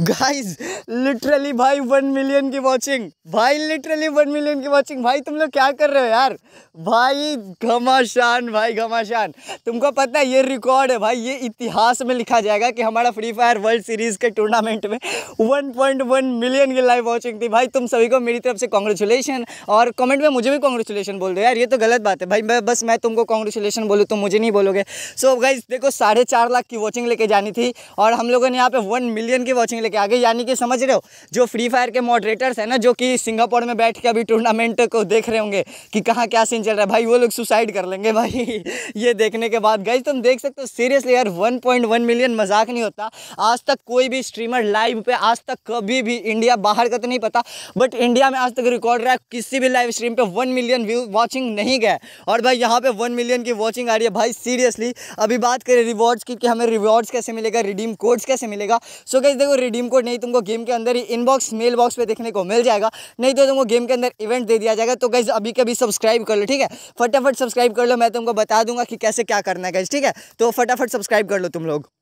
guys literally भाई one million की watching भाई लिटरली वन मिलियन की वॉचिंग भाई तुम लोग क्या कर रहे हो यार भाई घमाशान भाई घमाशान तुमको पता है ये रिकॉर्ड है भाई ये इतिहास में लिखा जाएगा कि हमारा फ्री फायर वर्ल्ड सीरीज के टूर्नामेंट में 1.1 मिलियन की लाइव वॉचिंग थी भाई तुम सभी को मेरी तरफ से कॉन्ग्रेचुलेशन और कमेंट में मुझे भी कॉन्ग्रेचुलेशन बोल दो यार ये तो गलत बात है भाई मैं बस मैं तुमको कॉन्ग्रेचुलेशन बोलूँ तुम मुझे नहीं बोलोगे सो so, गाइज देखो साढ़े लाख की वॉचिंग लेके जानी थी और हम लोगों ने यहाँ पे वन मिलियन की वॉचिंग लेके आ गए यानी कि समझ रहे हो जो फ्री फायर के मॉडरेटर्स हैं ना जो कि सिंगापुर में बैठ के अभी टूर्नामेंट को देख रहे होंगे कि कहाँ क्या सीन चल रहा है भाई वो लोग सुसाइड कर लेंगे भाई ये देखने के बाद गई तुम देख सकते हो सीरियसली यार वन मिलियन मजाक नहीं होता आज तक कोई भी स्ट्रीमर लाइव पर आज तक कभी भी इंडिया बाहर का तो नहीं पता बट इंडिया में आज तक रिकॉर्ड रहा है किसी भी लाइव स्ट्रीम पर वन मिलियन व्यू वॉचिंग नहीं गए और भाई यहाँ पर वन मिलियन की वॉचिंग आ रही है भाई सीरियसली अभी बात करें रिवॉर्ड्स की कि हमें रिवॉर्ड्स कैसे मिलेगा रिडीम कोड्स कैसे मिलेगा सो so, कैसे देखो डीम कोड नहीं तुमको गेम के अंदर ही इनबॉक्स मेल बॉक्स पे देखने को मिल जाएगा नहीं तो तुमको गेम के अंदर इवेंट दे दिया जाएगा तो गाइज अभी कभी सब्सक्राइब कर लो ठीक है फटाफट सब्सक्राइब कर लो मैं तुमको बता दूंगा कि कैसे क्या करना है गाइज ठीक है तो फटाफट सब्सक्राइब कर लो तुम लोग